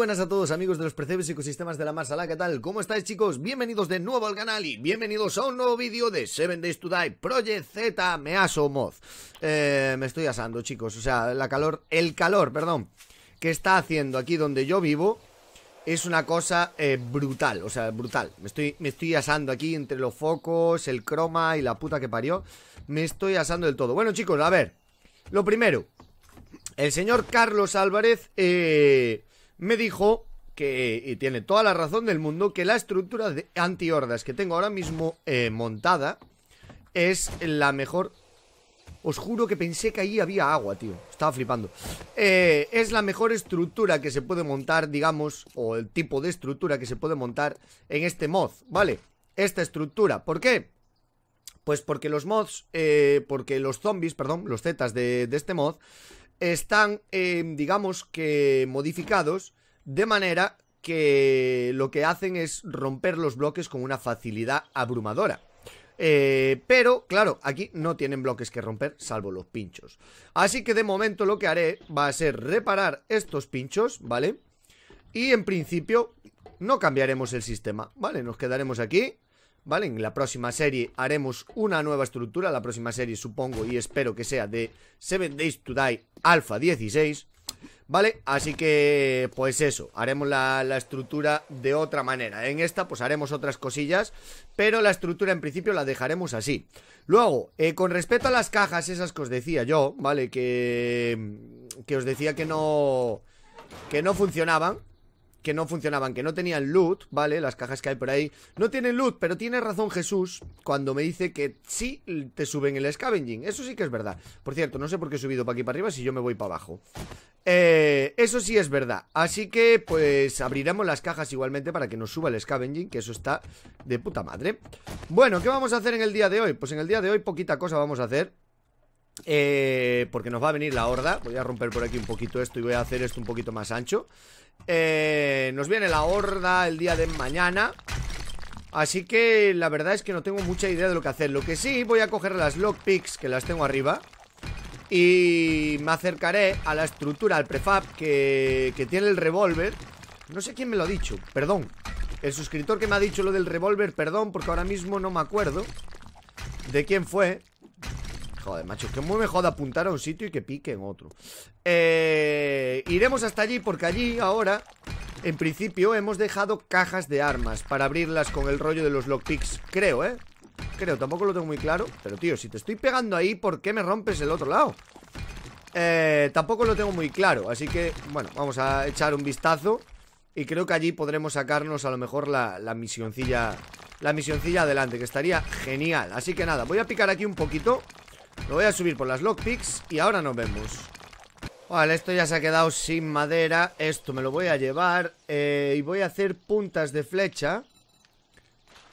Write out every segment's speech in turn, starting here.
buenas a todos amigos de los percebes y ecosistemas de la Marsala, ¿qué tal? ¿Cómo estáis chicos? Bienvenidos de nuevo al canal y bienvenidos a un nuevo vídeo de Seven Days to Die Project Z, me aso eh, Me estoy asando chicos, o sea, la calor, el calor, perdón, que está haciendo aquí donde yo vivo es una cosa eh, brutal, o sea, brutal. Me estoy, me estoy asando aquí entre los focos, el croma y la puta que parió. Me estoy asando del todo. Bueno, chicos, a ver. Lo primero. El señor Carlos Álvarez eh, me dijo que, y tiene toda la razón del mundo, que la estructura de antihordas que tengo ahora mismo eh, montada es la mejor. Os juro que pensé que ahí había agua, tío. Estaba flipando. Eh, es la mejor estructura que se puede montar, digamos, o el tipo de estructura que se puede montar en este mod, ¿vale? Esta estructura. ¿Por qué? Pues porque los mods, eh, porque los zombies, perdón, los zetas de este mod, están, em, digamos que, modificados de manera que lo que hacen es romper los bloques con una facilidad abrumadora. Eh, pero, claro, aquí no tienen bloques que romper, salvo los pinchos. Así que de momento lo que haré va a ser reparar estos pinchos, ¿vale? Y en principio no cambiaremos el sistema, ¿vale? Nos quedaremos aquí ¿Vale? En la próxima serie haremos una nueva estructura. La próxima serie supongo y espero que sea de 7 Days to Die Alpha 16. ¿Vale? Así que, pues eso, haremos la, estructura de otra manera. En esta, pues haremos otras cosillas, pero la estructura en principio la dejaremos así. Luego, eh, con respecto a las cajas esas que os decía yo, ¿vale? Que, que os decía que no, que no funcionaban que no funcionaban, que no tenían loot, ¿vale? Las cajas que hay por ahí no tienen loot, pero tiene razón Jesús cuando me dice que sí te suben el scavenging. Eso sí que es verdad. Por cierto, no sé por qué he subido para aquí para arriba si yo me voy para abajo. Eh, eso sí es verdad. Así que, pues, abriremos las cajas igualmente para que nos suba el scavenging, que eso está de puta madre. Bueno, ¿qué vamos a hacer en el día de hoy? Pues en el día de hoy poquita cosa vamos a hacer. Eh, porque nos va a venir la horda Voy a romper por aquí un poquito esto y voy a hacer esto un poquito más ancho eh, nos viene la horda el día de mañana. Así que la verdad es que no tengo mucha idea de lo que hacer. Lo que sí, voy a coger las lockpicks que las tengo arriba. Y me acercaré a la estructura, al prefab que, que tiene el revólver. No sé quién me lo ha dicho, perdón. El suscriptor que me ha dicho lo del revólver, perdón, porque ahora mismo no me acuerdo de quién fue. Joder, macho, que muy mejor de apuntar a un sitio y que pique en otro eh, Iremos hasta allí porque allí ahora En principio hemos dejado cajas de armas Para abrirlas con el rollo de los lockpicks Creo, ¿eh? Creo, tampoco lo tengo muy claro Pero tío, si te estoy pegando ahí, ¿por qué me rompes el otro lado? Eh, tampoco lo tengo muy claro Así que, bueno, vamos a echar un vistazo Y creo que allí podremos sacarnos a lo mejor la, la misioncilla La misioncilla adelante, que estaría genial Así que nada, voy a picar aquí un poquito lo voy a subir por las lockpicks y ahora nos vemos. Vale, esto ya se ha quedado sin madera. Esto me lo voy a llevar. Eh, y voy a hacer puntas de flecha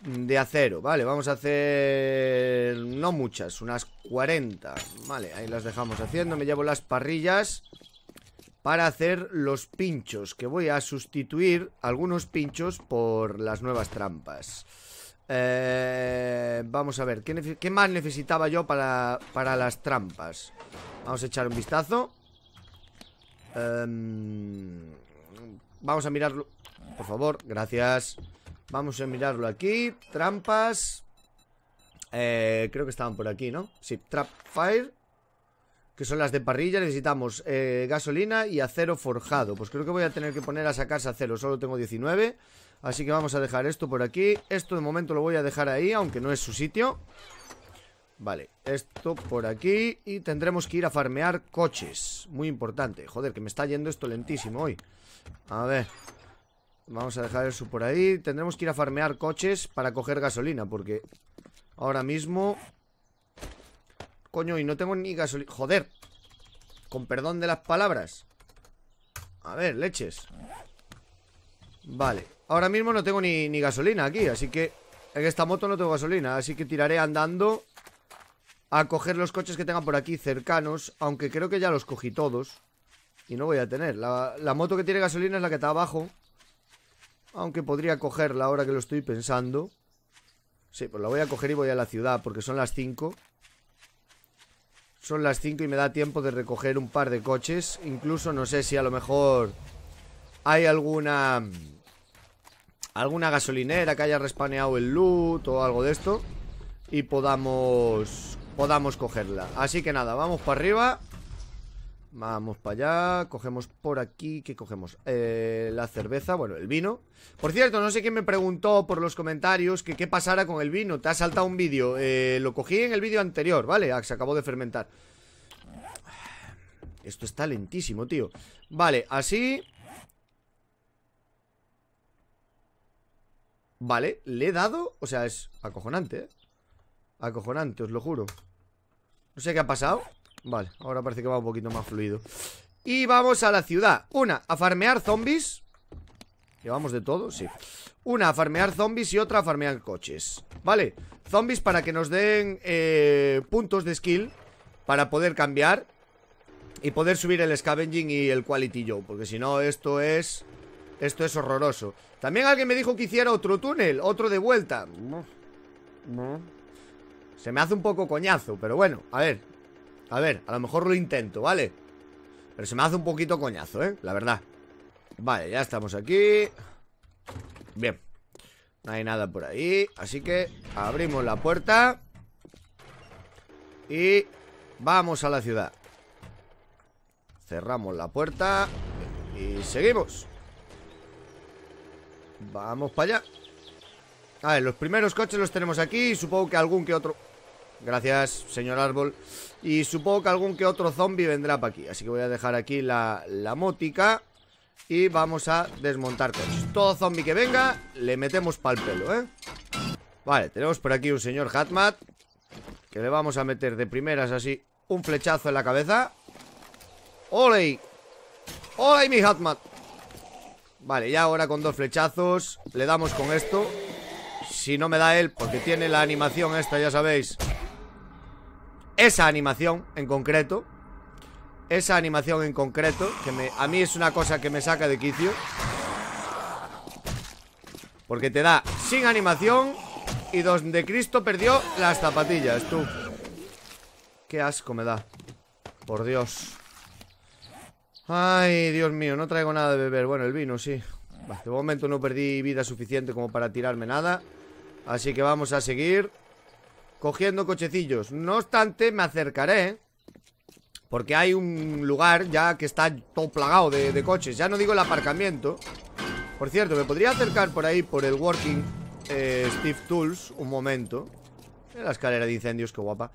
de acero. Vale, vamos a hacer... No muchas, unas 40. Vale, ahí las dejamos haciendo. Me llevo las parrillas para hacer los pinchos. Que voy a sustituir algunos pinchos por las nuevas trampas. Eh, vamos a ver, ¿qué, más necesitaba yo para, las trampas? Vamos a echar un vistazo. Em, vamos a mirarlo. Por favor, gracias. Vamos a mirarlo aquí. Trampas. Eh, creo que estaban por aquí, ¿no? Sí, Trap Fire. Que son las de parrilla. Necesitamos eh, gasolina y acero forjado. Pues creo que voy a tener que poner a sacarse acero. Solo tengo 19. Así que vamos a dejar esto por aquí Esto de momento lo voy a dejar ahí, aunque no es su sitio Vale, esto por aquí Y tendremos que ir a farmear coches Muy importante Joder, que me está yendo esto lentísimo hoy A ver Vamos a dejar eso por ahí Tendremos que ir a farmear coches para coger gasolina Porque ahora mismo Coño, y no tengo ni gasolina Joder Con perdón de las palabras A ver, leches Vale Ahora mismo no tengo ni, gasolina aquí, así que... En esta moto no tengo gasolina, así que tiraré andando a coger los coches que tengan por aquí cercanos, aunque creo que ya los cogí todos. Y no voy a tener. La, la, moto que tiene gasolina es la que está abajo. Aunque podría cogerla ahora que lo estoy pensando. Sí, pues la voy a coger y voy a la ciudad, porque son las 5. Son las 5 y me da tiempo de recoger un par de coches. Incluso no sé si a lo mejor hay alguna alguna gasolinera que haya respaneado el loot o algo de esto y podamos podamos cogerla. Así que nada, vamos para arriba. Vamos para allá, cogemos por aquí, ¿qué cogemos? Eh, la cerveza, bueno, el vino Por cierto, no sé quién me preguntó por los comentarios que qué pasara con el vino Te ha saltado un vídeo, eh, lo cogí en el vídeo anterior, ¿vale? Ah, se acabó de fermentar Esto está lentísimo, tío Vale, así, Vale, le he dado O sea, es acojonante, ¿eh? Acojonante, os lo juro No sé qué ha pasado Vale, ahora parece que va un poquito más fluido Y vamos a la ciudad Una, a farmear zombies Llevamos de todo, sí Una a farmear zombies y otra a farmear coches Vale, zombies para que nos den eh, Puntos de skill Para poder cambiar Y poder subir el scavenging y el quality yo Porque si no esto es esto es horroroso. También alguien me dijo que hiciera otro túnel, otro de vuelta. Se me hace un poco coñazo, pero bueno, a ver. A ver, a lo mejor lo intento, ¿vale? Pero se me hace un poquito coñazo, ¿eh? La verdad. Vale, ya estamos aquí. Bien. No hay nada por ahí, así que abrimos la puerta. Y vamos a la ciudad. Cerramos la puerta y seguimos. Vamos para allá A ver, los primeros coches los tenemos aquí Supongo que algún que otro Gracias, señor árbol Y supongo que algún que otro zombie vendrá para aquí Así que voy a dejar aquí la, la mótica Y vamos a desmontar Todo zombie que venga Le metemos pa'l pelo, ¿eh? Vale, tenemos por aquí un señor Hatmat Que le vamos a meter de primeras así Un flechazo en la cabeza ¡Ole! ¡Ole, mi Hatmat! Vale, ya ahora con dos flechazos Le damos con esto Si no me da él, porque tiene la animación esta, ya sabéis Esa animación en concreto Esa animación en concreto Que me, a mí es una cosa que me saca de quicio Porque te da sin animación Y donde Cristo perdió las zapatillas, tú Qué asco me da Por Dios Ay, Dios mío, no traigo nada de beber. Bueno, el vino, sí. de momento no perdí vida suficiente como para tirarme nada. Así que vamos a seguir cogiendo cochecillos. No obstante, me acercaré. Porque hay un lugar ya que está todo plagado de, coches. Ya no digo el aparcamiento. Por cierto, me podría acercar por ahí, por el Working eh, Steve Tools, un momento. La escalera de incendios, qué guapa.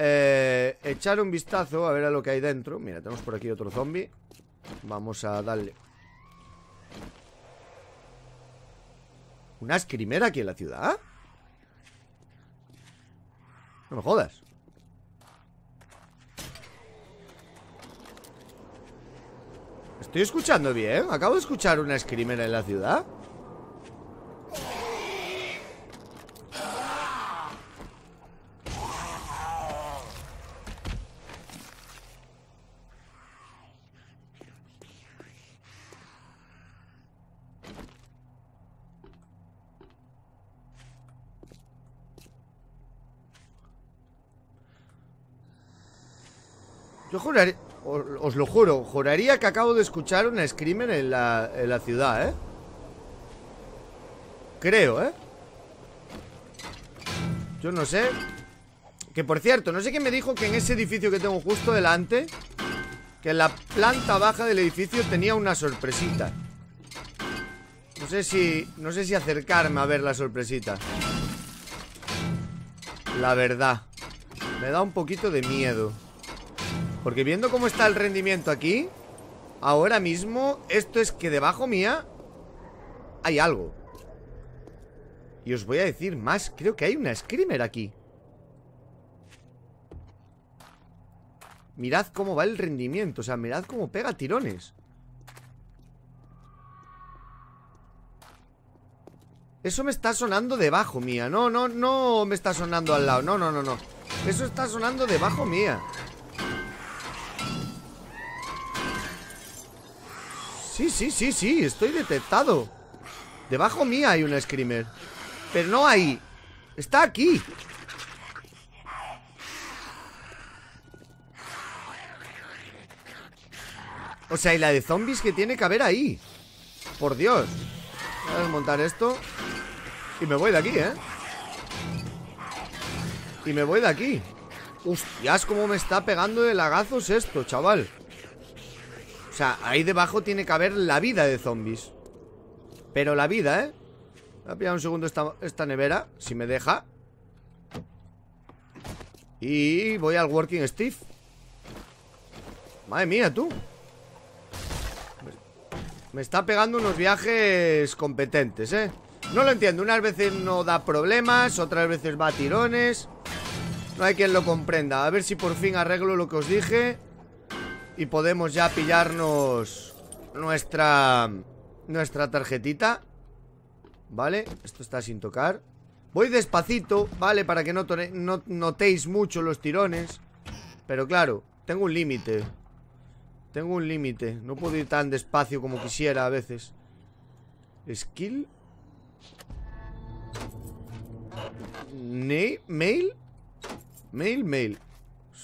Eh, echar un vistazo a ver a lo que hay dentro Mira, tenemos por aquí otro zombie Vamos a darle ¿Una escrimera aquí en la ciudad? No me jodas ¿Estoy escuchando bien? ¿Acabo de escuchar una escrimera en la ciudad? Yo juraría, os lo juro, juraría que acabo de escuchar un screamer en la, ciudad, ¿eh? Creo, ¿eh? Yo no sé Que por cierto, no sé qué me dijo que en ese edificio que tengo justo delante Que en la planta baja del edificio tenía una sorpresita No sé si... No sé si acercarme a ver la sorpresita La verdad Me da un poquito de miedo porque viendo cómo está el rendimiento aquí Ahora mismo Esto es que debajo mía Hay algo Y os voy a decir más Creo que hay una screamer aquí Mirad cómo va el rendimiento O sea, mirad cómo pega tirones Eso me está sonando debajo mía No, no, no me está sonando al lado No, no, no, no Eso está sonando debajo mía Sí, sí, sí, sí, estoy detectado Debajo mía hay un screamer Pero no ahí Está aquí O sea, y la de zombies que tiene que haber ahí Por Dios Voy a desmontar esto Y me voy de aquí, ¿eh? Y me voy de aquí Hostias, cómo me está pegando de lagazos esto, chaval sea, ahí debajo tiene que haber la vida de zombies. Pero la vida, ¿eh? Voy a pillar un segundo esta, esta nevera, si me deja. Y voy al Working Steve. Madre mía, tú. Me está pegando unos viajes competentes, ¿eh? No lo entiendo. Unas veces no da problemas, otras veces va tirones. No hay quien lo comprenda. A ver si por fin arreglo lo que os dije. Y podemos ya pillarnos nuestra nuestra tarjetita Vale, esto está sin tocar Voy despacito, vale, para que no, no notéis mucho los tirones Pero claro, tengo un límite Tengo un límite No puedo ir tan despacio como quisiera a veces Skill Mail Mail, mail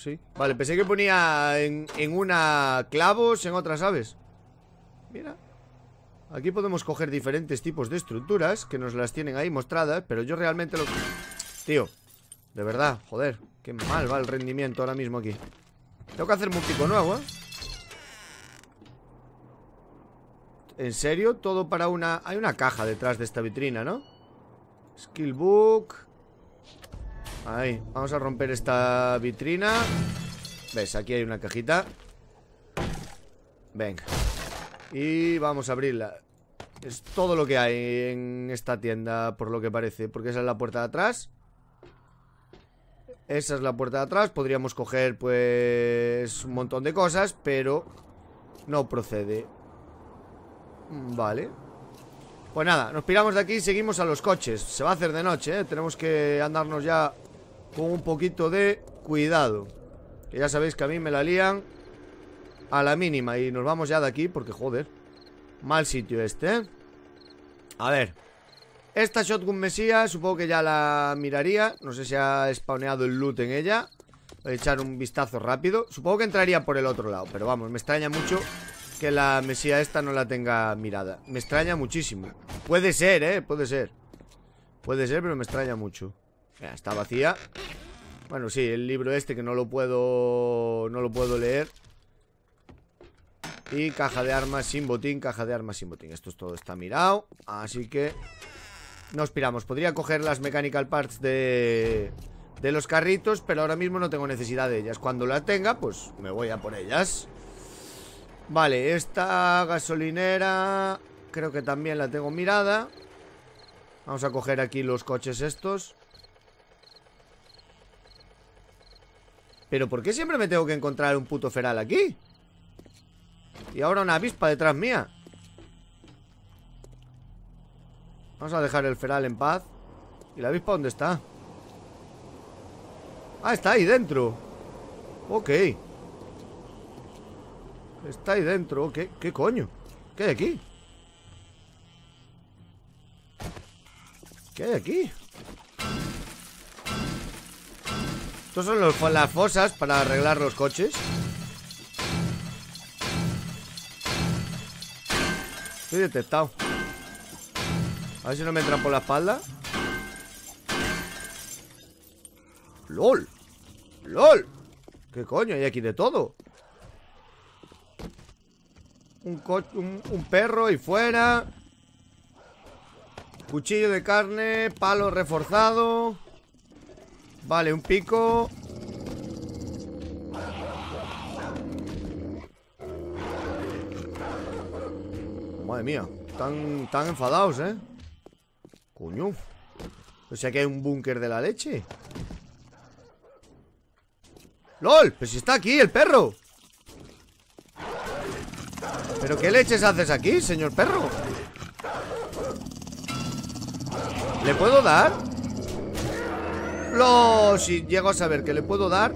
Sí. Vale, pensé que ponía en, una clavos, en otras aves. Mira. Aquí podemos coger diferentes tipos de estructuras que nos las tienen ahí mostradas, pero yo realmente lo... Tío, de verdad, joder, qué mal va el rendimiento ahora mismo aquí. Tengo que hacer un pico nuevo, ¿eh? ¿En serio? Todo para una... Hay una caja detrás de esta vitrina, ¿no? Skillbook... Ahí, vamos a romper esta vitrina ¿Ves? Aquí hay una cajita Venga Y vamos a abrirla Es todo lo que hay en esta tienda Por lo que parece, porque esa es la puerta de atrás Esa es la puerta de atrás Podríamos coger pues Un montón de cosas, pero No procede Vale Pues nada, nos piramos de aquí y seguimos a los coches Se va a hacer de noche, ¿eh? Tenemos que andarnos ya con un poquito de cuidado. Que ya sabéis que a mí me la lían a la mínima. Y nos vamos ya de aquí porque, joder, mal sitio este, ¿eh? A ver. Esta Shotgun Mesía, supongo que ya la miraría. No sé si ha spawneado el loot en ella. Voy a echar un vistazo rápido. Supongo que entraría por el otro lado, pero vamos, me extraña mucho que la Mesía esta no la tenga mirada. Me extraña muchísimo. Puede ser, ¿eh? Puede ser. Puede ser, pero me extraña mucho está vacía Bueno, sí, el libro este que no lo puedo No lo puedo leer Y caja de armas sin botín Caja de armas sin botín Esto es todo está mirado Así que Nos piramos Podría coger las mechanical parts de... De los carritos Pero ahora mismo no tengo necesidad de ellas Cuando las tenga, pues me voy a por ellas Vale, esta gasolinera Creo que también la tengo mirada Vamos a coger aquí los coches estos ¿Pero por qué siempre me tengo que encontrar un puto feral aquí? Y ahora una avispa detrás mía Vamos a dejar el feral en paz ¿Y la avispa dónde está? Ah, está ahí dentro Ok Está ahí dentro ¿Qué, qué coño? ¿Qué hay aquí? ¿Qué hay aquí? Estos son los, las fosas para arreglar los coches. Estoy detectado. A ver si no me entran por la espalda. ¡Lol! ¡Lol! ¿Qué coño? Hay aquí de todo. Un, perro y fuera. Cuchillo de carne, palo reforzado. Vale, un pico Madre mía Están, tan enfadados, ¿eh? Coño O sea que hay un búnker de la leche ¡Lol! Pero si está aquí el perro ¿Pero qué leches haces aquí, señor perro? ¿Le puedo dar? si llego a saber que le puedo dar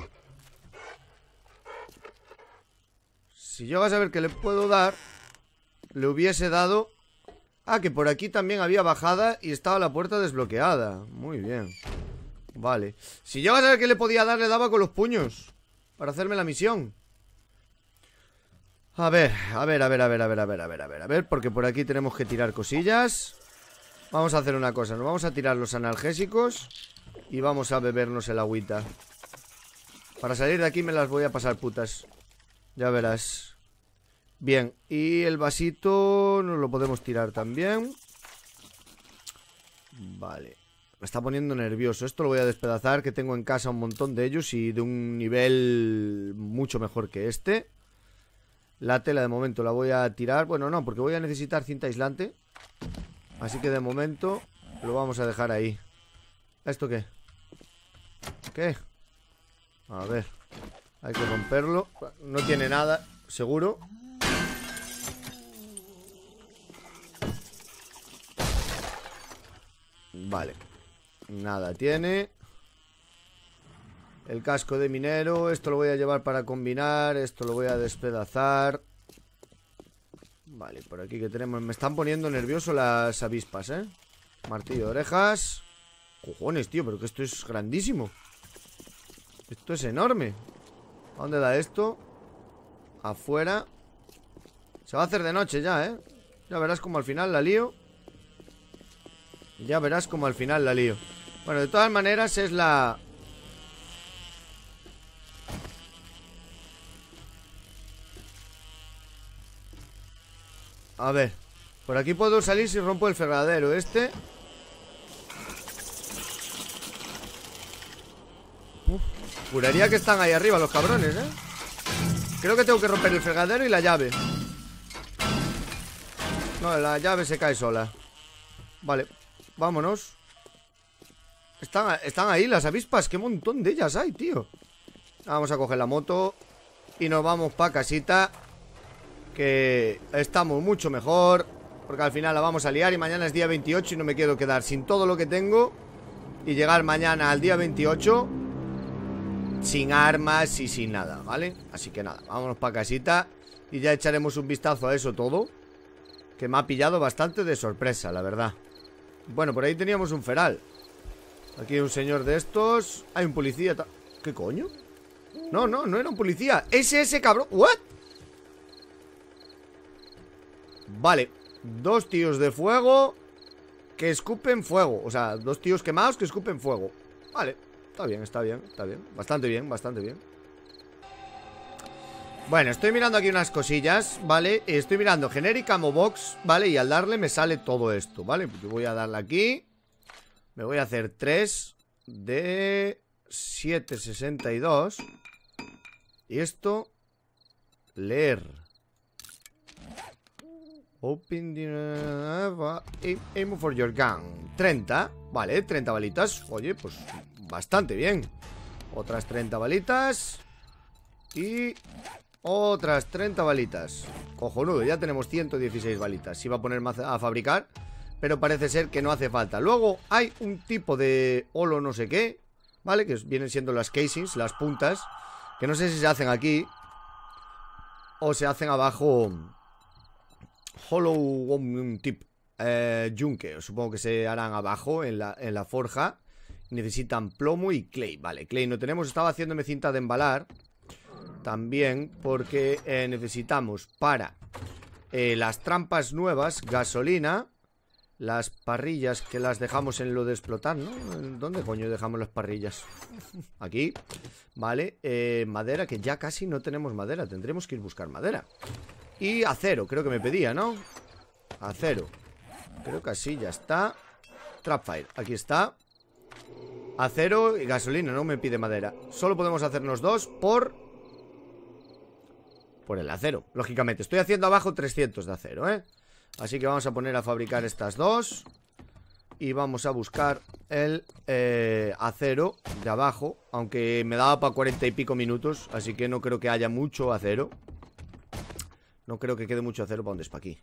Si llego a saber que le puedo dar Le hubiese dado Ah, que por aquí también había bajada Y estaba la puerta desbloqueada Muy bien Vale Si llego a saber que le podía dar, le daba con los puños Para hacerme la misión a ver, a ver, a ver, a ver, a ver, a ver, a ver, a ver, a ver, porque por aquí tenemos que tirar cosillas. Vamos a hacer una cosa, nos vamos a tirar los analgésicos. Y vamos a bebernos el agüita Para salir de aquí me las voy a pasar putas Ya verás Bien, y el vasito nos lo podemos tirar también Vale Me está poniendo nervioso Esto lo voy a despedazar que tengo en casa un montón de ellos Y de un nivel mucho mejor que este La tela de momento la voy a tirar Bueno, no, porque voy a necesitar cinta aislante Así que de momento lo vamos a dejar ahí ¿Esto qué? A ver. Hay que romperlo. No tiene nada, seguro. Vale. Nada tiene. El casco de minero. Esto lo voy a llevar para combinar. Esto lo voy a despedazar. Vale, por aquí que tenemos. Me están poniendo nervioso las avispas, ¿eh? Martillo de orejas. Cojones, tío, pero que esto es grandísimo. Esto es enorme ¿A dónde da esto? Afuera Se va a hacer de noche ya, ¿eh? Ya verás como al final la lío Ya verás como al final la lío Bueno, de todas maneras es la... A ver Por aquí puedo salir si rompo el ferradero este Juraría que están ahí arriba los cabrones, ¿eh? Creo que tengo que romper el fregadero y la llave No, la llave se cae sola Vale, vámonos están, están ahí las avispas Qué montón de ellas hay, tío Vamos a coger la moto Y nos vamos pa' casita Que estamos mucho mejor Porque al final la vamos a liar Y mañana es día 28 y no me quiero quedar sin todo lo que tengo Y llegar mañana al día 28 sin armas y sin nada, ¿vale? Así que nada, vámonos para casita y ya echaremos un vistazo a eso todo. Que me ha pillado bastante de sorpresa, la verdad. Bueno, por ahí teníamos un feral. Aquí hay un señor de estos. Hay un policía. ¿Qué coño? No, no, no era un policía. Ese, ese cabrón. ¿What? Vale. Dos tíos de fuego que escupen fuego. O sea, dos tíos quemados que escupen fuego. Vale. Está bien, está bien, está bien Bastante bien, bastante bien Bueno, estoy mirando aquí unas cosillas, ¿vale? Estoy mirando genérica Mobox, ¿vale? Y al darle me sale todo esto, ¿vale? Pues yo voy a darle aquí Me voy a hacer 3 de 762 Y esto Leer Open the... Eh, aim for your gun 30, vale, 30 balitas Oye, pues bastante bien Otras 30 balitas Y... Otras 30 balitas Cojonudo, ya tenemos 116 balitas Si va a poner a fabricar Pero parece ser que no hace falta Luego hay un tipo de holo no sé qué ¿Vale? Que vienen siendo las casings, las puntas Que no sé si se hacen aquí O se hacen abajo Hollow tip eh, Yunque, supongo que se harán abajo en la, en la forja Necesitan plomo y clay Vale, clay no tenemos Estaba haciéndome cinta de embalar También porque eh, necesitamos para eh, las trampas nuevas Gasolina Las parrillas que las dejamos en lo de explotar, ¿no? ¿Dónde coño dejamos las parrillas? Aquí Vale, eh, madera Que ya casi no tenemos madera Tendremos que ir buscar madera Y acero, creo que me pedía, ¿no? Acero Creo que así ya está Trapfire, aquí está Acero y gasolina, no me pide madera. Solo podemos hacernos dos por... Por el acero, lógicamente. Estoy haciendo abajo 300 de acero, ¿eh? Así que vamos a poner a fabricar estas dos. Y vamos a buscar el eh, acero de abajo. Aunque me daba para 40 y pico minutos. Así que no creo que haya mucho acero. No creo que quede mucho acero para donde es para aquí.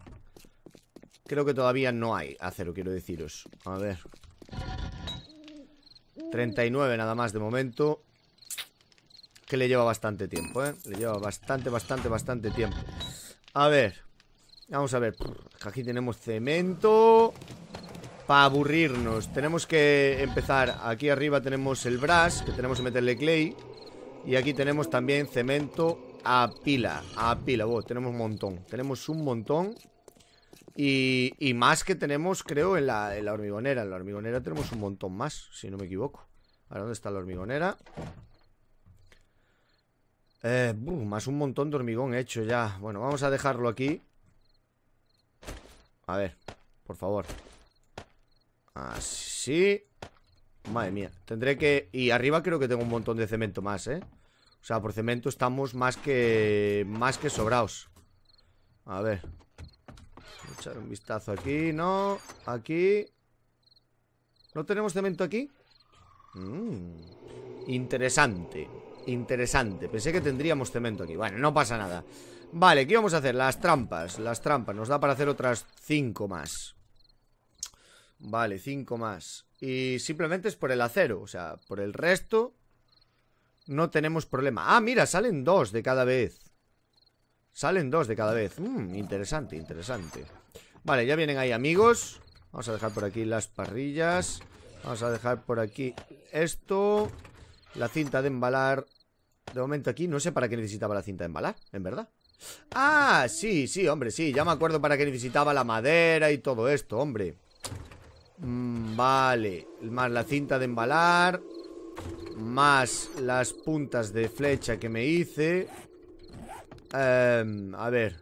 Creo que todavía no hay acero, quiero deciros. A ver. 39 nada más de momento Que le lleva bastante tiempo, ¿eh? Le lleva bastante, bastante, bastante tiempo A ver Vamos a ver Aquí tenemos cemento Para aburrirnos Tenemos que empezar Aquí arriba tenemos el brass Que tenemos que meterle clay Y aquí tenemos también cemento a pila A pila, tenemos un montón Tenemos un montón y, más que tenemos, creo, en la, hormigonera. En la hormigonera tenemos un montón más, si no me equivoco. ¿A ¿dónde está la hormigonera? Eh, más un montón de hormigón hecho ya. Bueno, vamos a dejarlo aquí. A ver, por favor. Así. Madre mía, tendré que... Y arriba creo que tengo un montón de cemento más, ¿eh? O sea, por cemento estamos más que... Más que sobrados. A ver, Echar un vistazo aquí, no. Aquí. ¿No tenemos cemento aquí? Mm. interesante. Interesante. Pensé que tendríamos cemento aquí. Bueno, no pasa nada. Vale, ¿qué vamos a hacer? Las trampas. Las trampas. Nos da para hacer otras cinco más. Vale, cinco más. Y simplemente es por el acero. O sea, por el resto no tenemos problema. Ah, mira, salen dos de cada vez. Salen dos de cada vez. Mm, interesante, interesante. Vale, ya vienen ahí amigos. Vamos a dejar por aquí las parrillas. Vamos a dejar por aquí esto. La cinta de embalar. De momento aquí no sé para qué necesitaba la cinta de embalar, en verdad. Ah, sí, sí, hombre, sí. Ya me acuerdo para qué necesitaba la madera y todo esto, hombre. Mm, vale. Más la cinta de embalar. Más las puntas de flecha que me hice. Em, a ver.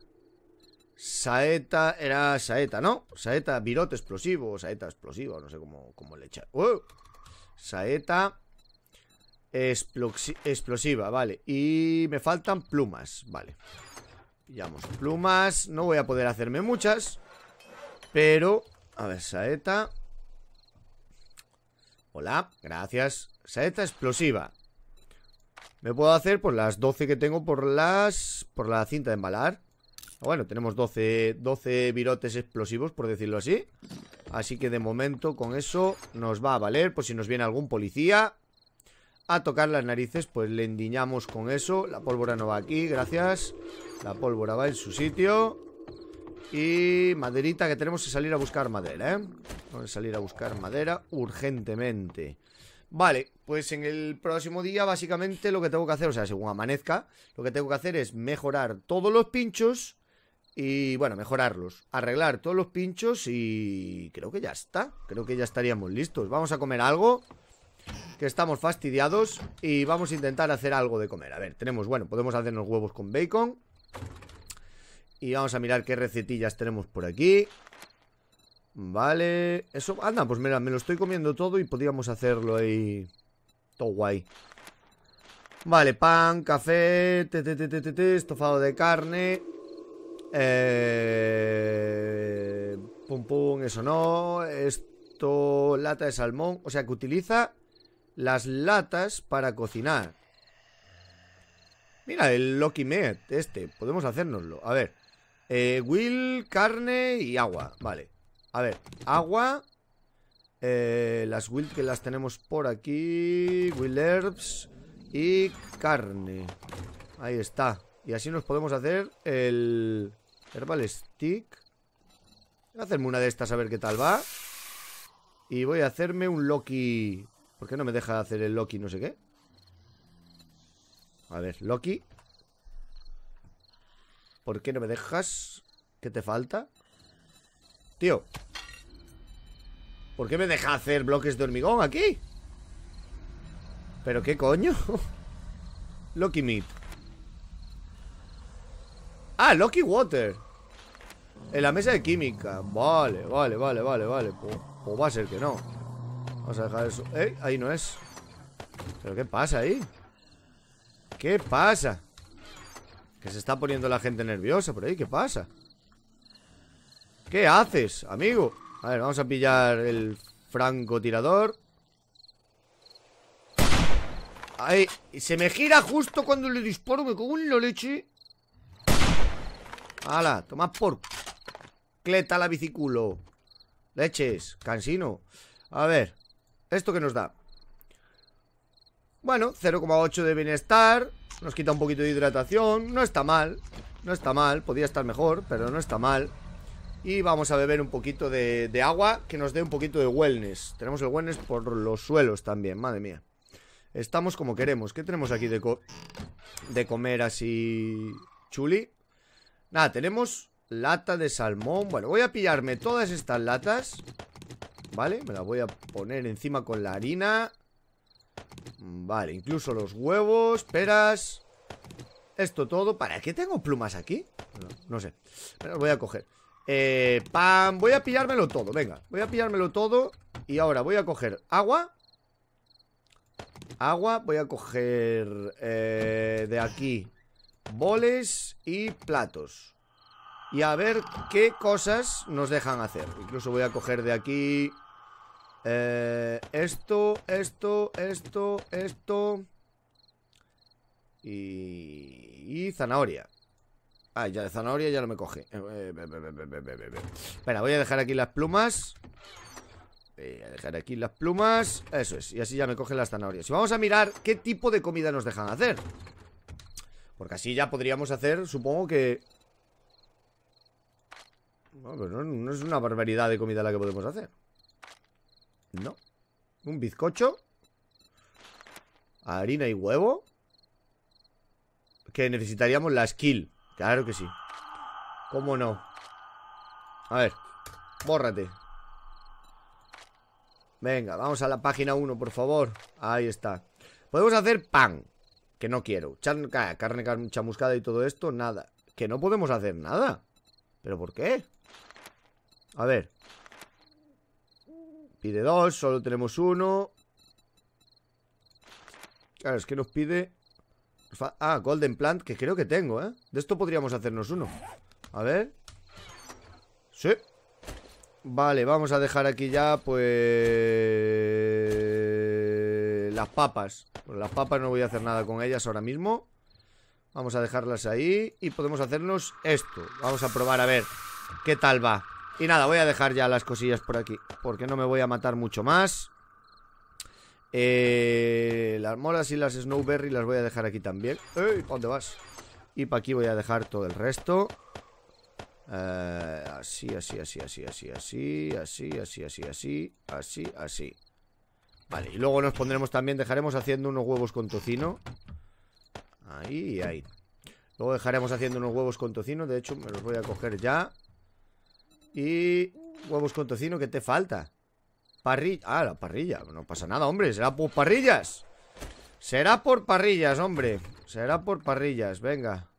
Saeta era saeta, ¿no? Saeta, virote explosivo, saeta explosiva, no sé cómo, cómo le echar. Saeta explosiva, vale. Y me faltan plumas, vale. Pillamos plumas. No voy a poder hacerme muchas. Pero, a ver, saeta. Hola, gracias. Saeta explosiva. Me puedo hacer pues las 12 que tengo por las por la cinta de embalar. Ah, bueno, tenemos 12, 12 virotes explosivos, por decirlo así. Así que de momento con eso nos va a valer. Por si nos viene algún policía a tocar las narices, pues le endiñamos con eso. La pólvora no va aquí, gracias. La pólvora va en su sitio. Y maderita que tenemos que salir a buscar madera, ¿eh? Vamos a salir a buscar madera urgentemente. Vale, pues en el próximo día básicamente lo que tengo que hacer, o sea, según amanezca, lo que tengo que hacer es mejorar todos los pinchos y, bueno, mejorarlos, arreglar todos los pinchos y creo que ya está, creo que ya estaríamos listos. Vamos a comer algo, que estamos fastidiados y vamos a intentar hacer algo de comer. A ver, tenemos, bueno, podemos hacernos huevos con bacon y vamos a mirar qué recetillas tenemos por aquí. Vale. Eso. Anda, pues mira, me lo estoy comiendo todo y podríamos hacerlo ahí. Todo guay. Vale, pan, café, te, te, te, te estofado de carne. Eh, pum pum, eso no. Esto, lata de salmón. O sea que utiliza las latas para cocinar. Mira, el Loki Met, este. Podemos hacérnoslo. A ver. Eh, will, carne y agua. Vale. A ver, agua. Eh, las wild que las tenemos por aquí. Wild herbs. Y carne. Ahí está. Y así nos podemos hacer el herbal stick. Voy a hacerme una de estas a ver qué tal va. Y voy a hacerme un Loki. ¿Por qué no me deja hacer el Loki no sé qué? A ver, Loki. ¿Por qué no me dejas? ¿Qué te falta? Tío ¿Por qué me deja hacer bloques de hormigón aquí? ¿Pero qué coño? Lucky Meat Ah, Lucky Water En la mesa de química Vale, vale, vale, vale, vale pues, pues, va a ser que no Vamos a dejar eso ¡Eh! Ahí no es ¿Pero qué pasa ahí? ¿Qué pasa? Que se está poniendo la gente nerviosa por ahí ¿Qué pasa? ¿Qué haces, amigo? A ver, vamos a pillar el francotirador ¡Ay! se me gira justo cuando le disparo Me cago en la leche Hala, toma por Cleta la biciculo Leches, cansino A ver, ¿esto qué nos da? Bueno, 0,8 de bienestar Nos quita un poquito de hidratación No está mal, no está mal Podría estar mejor, pero no está mal y vamos a beber un poquito de, agua que nos dé un poquito de wellness. Tenemos el wellness por los suelos también, madre mía. Estamos como queremos. ¿Qué tenemos aquí de, comer así chuli? Nada, tenemos lata de salmón. Bueno, voy a pillarme todas estas latas. Vale, me las voy a poner encima con la harina. Vale, incluso los huevos, peras... Esto todo. ¿Para qué tengo plumas aquí? No, sé. pero voy a coger. Eh, pam, voy a pillármelo todo, venga Voy a pillármelo todo Y ahora voy a coger agua Agua, voy a coger eh, De aquí Boles y platos Y a ver qué cosas Nos dejan hacer Incluso voy a coger de aquí eh, Esto, esto, esto Esto Y... y zanahoria Ah, ya de zanahoria ya no me coge. Espera, eh, eh, voy a dejar aquí las plumas. Voy a dejar aquí las plumas. Eso es, y así ya me cogen las zanahorias. Y vamos a mirar qué tipo de comida nos dejan hacer. Porque así ya podríamos hacer, supongo que... No, pero no es una barbaridad de comida la que podemos hacer. No. Un bizcocho. Harina y huevo. Que necesitaríamos la skill. Claro que sí. ¿Cómo no? A ver, bórrate. Venga, vamos a la página 1, por favor. Ahí está. Podemos hacer pan, que no quiero. carne chamuscada y todo esto, nada. Que no podemos hacer nada. ¿Pero por qué? A ver. Pide dos, solo tenemos uno. Claro, es que nos pide Ah, Golden Plant, que creo que tengo, ¿eh? De esto podríamos hacernos uno A ver Sí Vale, vamos a dejar aquí ya, pues... Las papas Las papas no voy a hacer nada con ellas ahora mismo Vamos a dejarlas ahí Y podemos hacernos esto Vamos a probar a ver qué tal va Y nada, voy a dejar ya las cosillas por aquí Porque no me voy a matar mucho más las moras y las snowberry las voy a dejar aquí también. ¡Ey! dónde vas? Y para aquí voy a dejar todo el resto. así, así, así, así, así, así, así, así, así, así, así, así. Vale, y luego nos pondremos también, dejaremos haciendo unos huevos con tocino. Ahí, ahí. Luego dejaremos haciendo unos huevos con tocino. De hecho, me los voy a coger ya. Y huevos con tocino, ¿qué te falta? Parrilla. Ah, la parrilla. No pasa nada, hombre. Será por parrillas. Será por parrillas, hombre. Será por parrillas. Venga.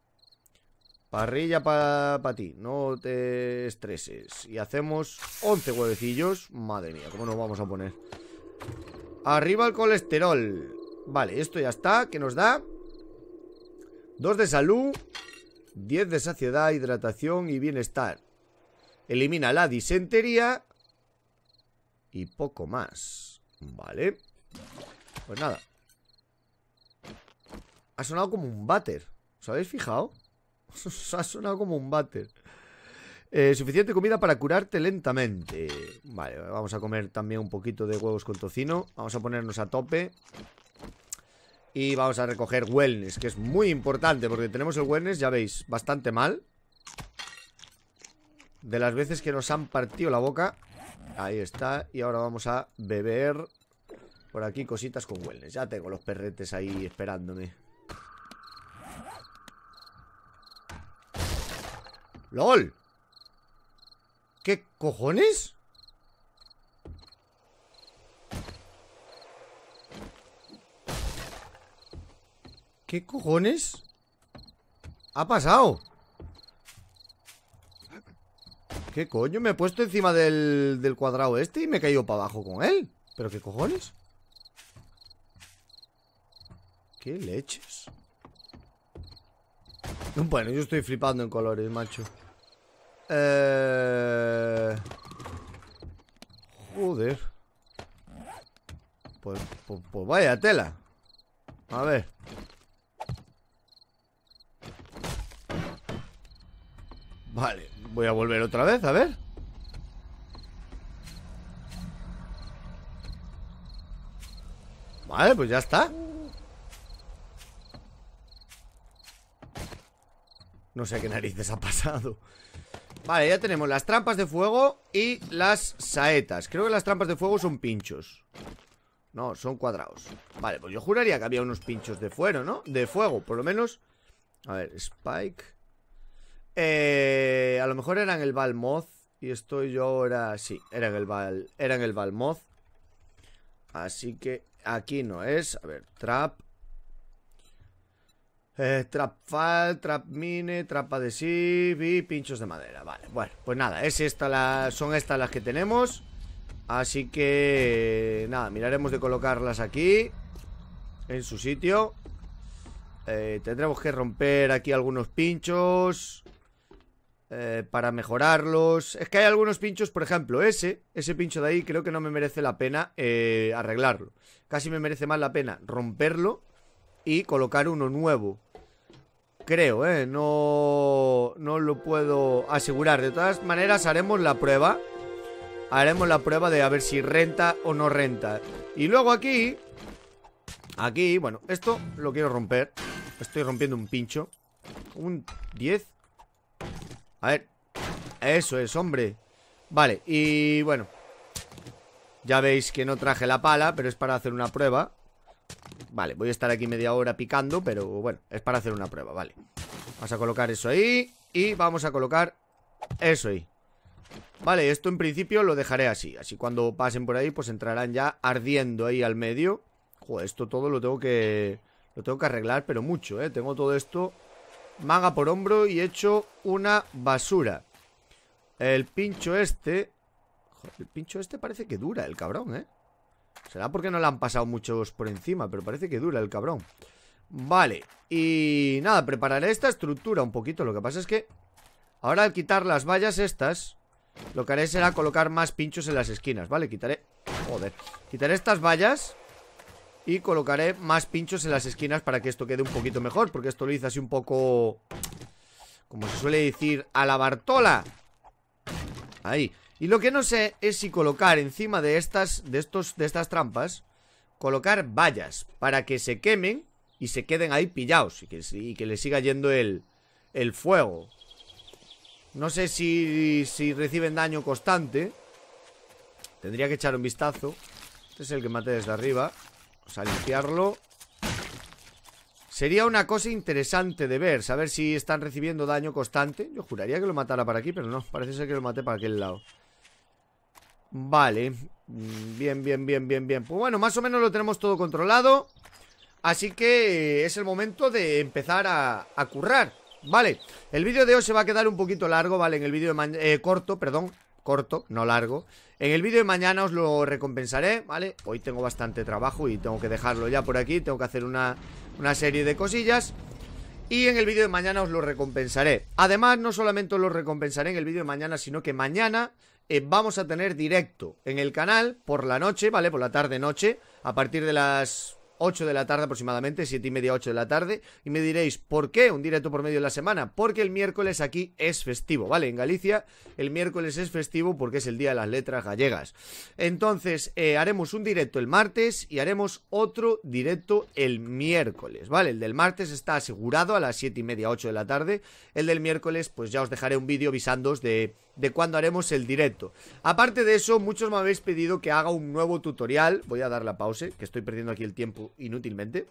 Parrilla para pa ti. No te estreses. Y hacemos 11 huevecillos. Madre mía, ¿cómo nos vamos a poner? Arriba el colesterol. Vale, esto ya está. ¿Qué nos da? 2 de salud. 10 de saciedad, hidratación y bienestar. Elimina la disentería y poco más Vale Pues nada Ha sonado como un váter ¿Os habéis fijado? ha sonado como un váter eh, Suficiente comida para curarte lentamente Vale, vamos a comer también un poquito de huevos con tocino Vamos a ponernos a tope Y vamos a recoger wellness Que es muy importante Porque tenemos el wellness, ya veis, bastante mal De las veces que nos han partido la boca Ahí está. Y ahora vamos a beber por aquí cositas con wellness. Ya tengo los perretes ahí esperándome. ¡Lol! ¿Qué cojones? ¿Qué cojones? ¿Ha pasado? ¿Qué coño? Me he puesto encima del, cuadrado este y me he caído para abajo con él. ¿Pero qué cojones? ¿Qué leches? Bueno, yo estoy flipando en colores, macho. Eh... Joder. pues, pues, pues vaya tela. A ver. Vale, voy a volver otra vez, a ver. Vale, pues ya está. No sé qué narices ha pasado. Vale, ya tenemos las trampas de fuego y las saetas. Creo que las trampas de fuego son pinchos. No, son cuadrados. Vale, pues yo juraría que había unos pinchos de fuego, ¿no? De fuego, por lo menos. A ver, Spike. Eh, a lo mejor eran el Balmoz. Y estoy yo ahora. Sí, era en el, Val, el Balmoz. Así que aquí no es. A ver, Trap. Eh, trap Fall, Trap Mine, Trapa de y Pinchos de Madera. Vale, bueno, pues nada, es esta la, son estas las que tenemos. Así que nada, miraremos de colocarlas aquí en su sitio. Eh, tendremos que romper aquí algunos pinchos. Eh, para mejorarlos. Es que hay algunos pinchos, por ejemplo, ese, ese pincho de ahí creo que no me merece la pena eh, arreglarlo. Casi me merece más la pena romperlo y colocar uno nuevo. Creo, ¿eh? No, no lo puedo asegurar. De todas maneras, haremos la prueba. Haremos la prueba de a ver si renta o no renta. Y luego aquí... Aquí, bueno, esto lo quiero romper. Estoy rompiendo un pincho. Un 10, a ver Eso es, hombre Vale, y bueno Ya veis que no traje la pala Pero es para hacer una prueba Vale, voy a estar aquí media hora picando Pero bueno, es para hacer una prueba, vale Vamos a colocar eso ahí Y vamos a colocar eso ahí Vale, esto en principio lo dejaré así Así cuando pasen por ahí pues entrarán ya Ardiendo ahí al medio Joder, esto todo lo tengo que... Lo tengo que arreglar, pero mucho, ¿eh? Tengo todo esto Maga por hombro y hecho una basura. El pincho este... Joder, el pincho este parece que dura, el cabrón, ¿eh? Será porque no le han pasado muchos por encima, pero parece que dura el cabrón. Vale, y nada, prepararé esta estructura un poquito. Lo que pasa es que ahora al quitar las vallas estas, lo que haré será colocar más pinchos en las esquinas, ¿vale? Quitaré... Joder. Quitaré estas vallas y colocaré más pinchos en las esquinas para que esto quede un poquito mejor Porque esto lo hice así un poco... Como se suele decir, a la Bartola Ahí Y lo que no sé es si colocar encima de estas, de estos, de estas trampas Colocar vallas para que se quemen y se queden ahí pillados Y que, que le siga yendo el, el fuego No sé si, si reciben daño constante Tendría que echar un vistazo Este es el que mate desde arriba Vamos a limpiarlo Sería una cosa interesante de ver Saber si están recibiendo daño constante Yo juraría que lo matara para aquí, pero no Parece ser que lo maté para aquel lado Vale mm, Bien, bien, bien, bien, bien Pues bueno, más o menos lo tenemos todo controlado Así que eh, es el momento de empezar a, currar Vale, el vídeo de hoy se va a quedar un poquito largo, ¿vale? En el vídeo eh, corto, perdón corto, no largo En el vídeo de mañana os lo recompensaré, ¿vale? Hoy tengo bastante trabajo y tengo que dejarlo ya por aquí Tengo que hacer una, una serie de cosillas y en el vídeo de mañana os lo recompensaré Además, no solamente os lo recompensaré en el vídeo de mañana Sino que mañana eh, vamos a tener directo en el canal por la noche, ¿vale? Por la tarde-noche A partir de las 8 de la tarde aproximadamente, 7 y media, 8 de la tarde. Y me diréis, ¿por qué un directo por medio de la semana? Porque el miércoles aquí es festivo, ¿vale? En Galicia el miércoles es festivo porque es el Día de las Letras Gallegas. Entonces, eh, haremos un directo el martes y haremos otro directo el miércoles, ¿vale? El del martes está asegurado a las 7 y media, 8 de la tarde. El del miércoles, pues ya os dejaré un vídeo avisándoos de de cuando haremos el directo. Aparte de eso, muchos me habéis pedido que haga un nuevo tutorial. Voy a dar la pausa, que estoy perdiendo aquí el tiempo inútilmente.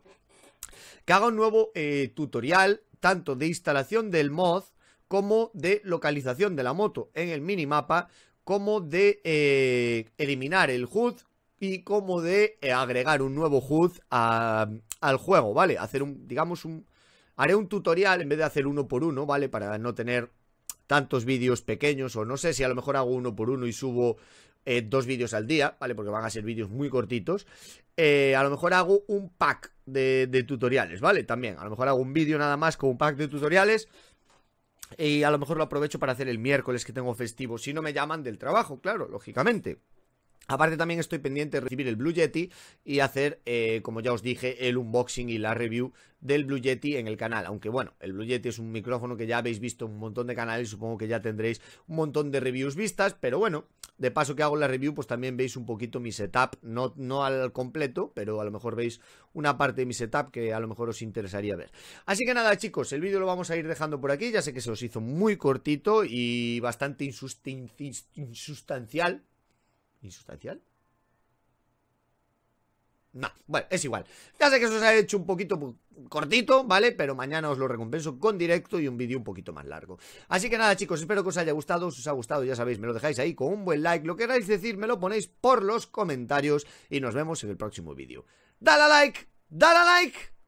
Que haga un nuevo eh, tutorial, tanto de instalación del mod, como de localización de la moto en el minimapa, como de eh, eliminar el HUD y como de eh, agregar un nuevo HUD al juego, ¿vale? Hacer un, digamos, un... Haré un tutorial en vez de hacer uno por uno, ¿vale? Para no tener tantos vídeos pequeños o no sé si a lo mejor hago uno por uno y subo eh, dos vídeos al día, ¿vale? Porque van a ser vídeos muy cortitos. Eh, a lo mejor hago un pack de, de tutoriales, ¿vale? También, a lo mejor hago un vídeo nada más con un pack de tutoriales. Y a lo mejor lo aprovecho para hacer el miércoles que tengo festivo, si no me llaman del trabajo, claro, lógicamente. Aparte también estoy pendiente de recibir el Blue Yeti y hacer, eh, como ya os dije, el unboxing y la review del Blue Yeti en el canal. Aunque bueno, el Blue Yeti es un micrófono que ya habéis visto en un montón de canales, supongo que ya tendréis un montón de reviews vistas, pero bueno, de paso que hago la review, pues también veis un poquito mi setup, no, no al completo, pero a lo mejor veis una parte de mi setup que a lo mejor os interesaría ver. Así que nada chicos, el vídeo lo vamos a ir dejando por aquí, ya sé que se os hizo muy cortito y bastante insustancial, ¿Insustancial? No, bueno, es igual. Ya sé que eso se ha hecho un poquito cortito, ¿vale? Pero mañana os lo recompenso con directo y un vídeo un poquito más largo. Así que nada, chicos, espero que os haya gustado. Si os ha gustado, ya sabéis, me lo dejáis ahí con un buen like. Lo queráis decir, me lo ponéis por los comentarios. Y nos vemos en el próximo vídeo. Dale a like, dale a like.